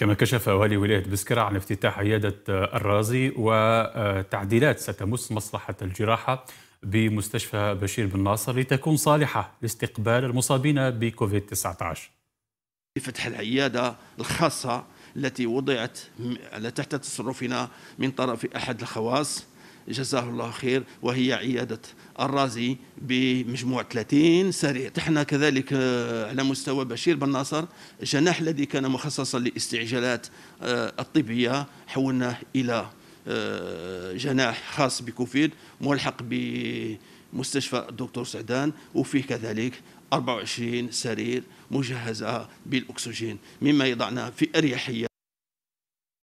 كما كشف والي ولاية بسكرة عن افتتاح عيادة آه، الرازي وتعديلات آه، ستمس مصلحة الجراحة بمستشفى بشير بن ناصر لتكون صالحة لاستقبال المصابين بكوفيد 19 فتح العيادة الخاصة التي وضعت على تحت تصرفنا من طرف أحد الخواص جزاه الله خير وهي عيادة الرازي بمجموع 30 سرير تحنا كذلك آه، على مستوى بشير بن ناصر جناح الذي كان مخصصا لاستعجالات آه، الطبية حولناه إلى آه، جناح خاص بكوفيد ملحق بمستشفى الدكتور سعدان وفيه كذلك 24 سرير مجهزة بالأكسجين مما يضعنا في أريحية